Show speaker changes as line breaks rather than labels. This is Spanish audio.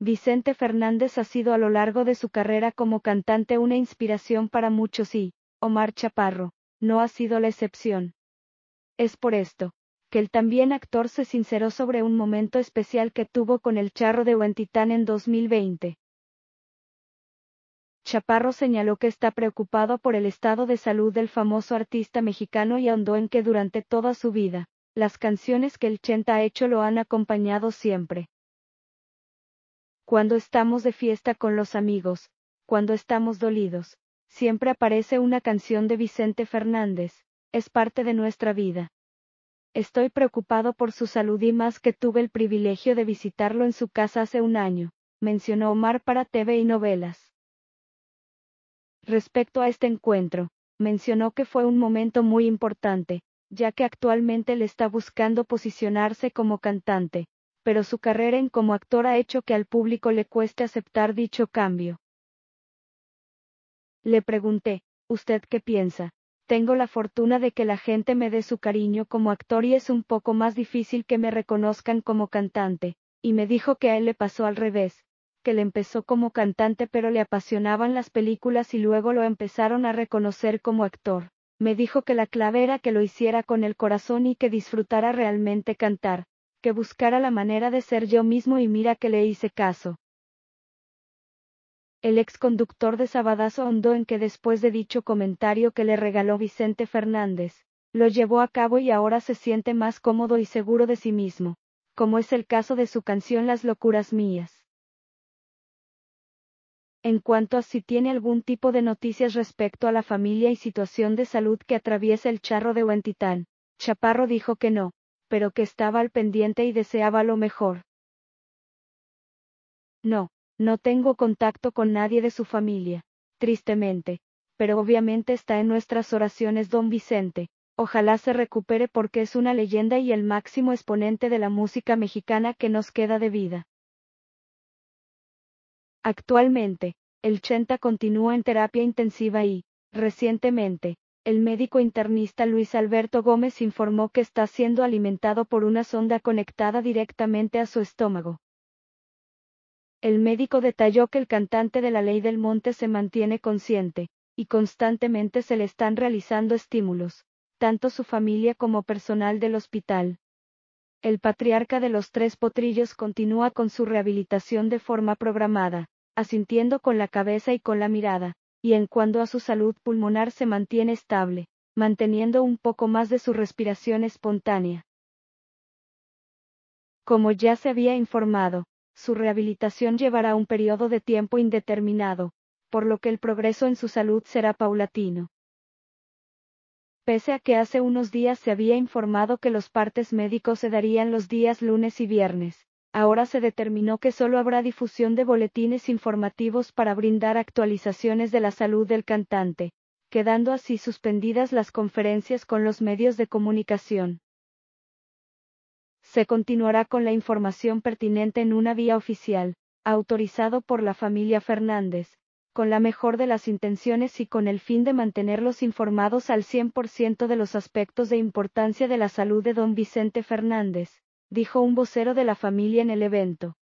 Vicente Fernández ha sido a lo largo de su carrera como cantante una inspiración para muchos y, Omar Chaparro, no ha sido la excepción. Es por esto, que el también actor se sinceró sobre un momento especial que tuvo con el charro de Huentitán en 2020. Chaparro señaló que está preocupado por el estado de salud del famoso artista mexicano y ahondó en que durante toda su vida, las canciones que el Chenta ha hecho lo han acompañado siempre. Cuando estamos de fiesta con los amigos, cuando estamos dolidos, siempre aparece una canción de Vicente Fernández, es parte de nuestra vida. Estoy preocupado por su salud y más que tuve el privilegio de visitarlo en su casa hace un año, mencionó Omar para TV y novelas. Respecto a este encuentro, mencionó que fue un momento muy importante, ya que actualmente le está buscando posicionarse como cantante, pero su carrera en como actor ha hecho que al público le cueste aceptar dicho cambio. Le pregunté, ¿usted qué piensa? Tengo la fortuna de que la gente me dé su cariño como actor y es un poco más difícil que me reconozcan como cantante, y me dijo que a él le pasó al revés, que le empezó como cantante pero le apasionaban las películas y luego lo empezaron a reconocer como actor. Me dijo que la clave era que lo hiciera con el corazón y que disfrutara realmente cantar, que buscara la manera de ser yo mismo y mira que le hice caso. El ex conductor de Sabadazo hondó en que después de dicho comentario que le regaló Vicente Fernández, lo llevó a cabo y ahora se siente más cómodo y seguro de sí mismo, como es el caso de su canción Las locuras mías. En cuanto a si tiene algún tipo de noticias respecto a la familia y situación de salud que atraviesa el charro de Huentitán, Chaparro dijo que no, pero que estaba al pendiente y deseaba lo mejor. No, no tengo contacto con nadie de su familia, tristemente, pero obviamente está en nuestras oraciones don Vicente, ojalá se recupere porque es una leyenda y el máximo exponente de la música mexicana que nos queda de vida. Actualmente, el Chenta continúa en terapia intensiva y, recientemente, el médico internista Luis Alberto Gómez informó que está siendo alimentado por una sonda conectada directamente a su estómago. El médico detalló que el cantante de la Ley del Monte se mantiene consciente, y constantemente se le están realizando estímulos, tanto su familia como personal del hospital. El patriarca de los tres potrillos continúa con su rehabilitación de forma programada, asintiendo con la cabeza y con la mirada, y en cuanto a su salud pulmonar se mantiene estable, manteniendo un poco más de su respiración espontánea. Como ya se había informado, su rehabilitación llevará un periodo de tiempo indeterminado, por lo que el progreso en su salud será paulatino. Pese a que hace unos días se había informado que los partes médicos se darían los días lunes y viernes, ahora se determinó que solo habrá difusión de boletines informativos para brindar actualizaciones de la salud del cantante, quedando así suspendidas las conferencias con los medios de comunicación. Se continuará con la información pertinente en una vía oficial, autorizado por la familia Fernández, con la mejor de las intenciones y con el fin de mantenerlos informados al 100% de los aspectos de importancia de la salud de don Vicente Fernández dijo un vocero de la familia en el evento.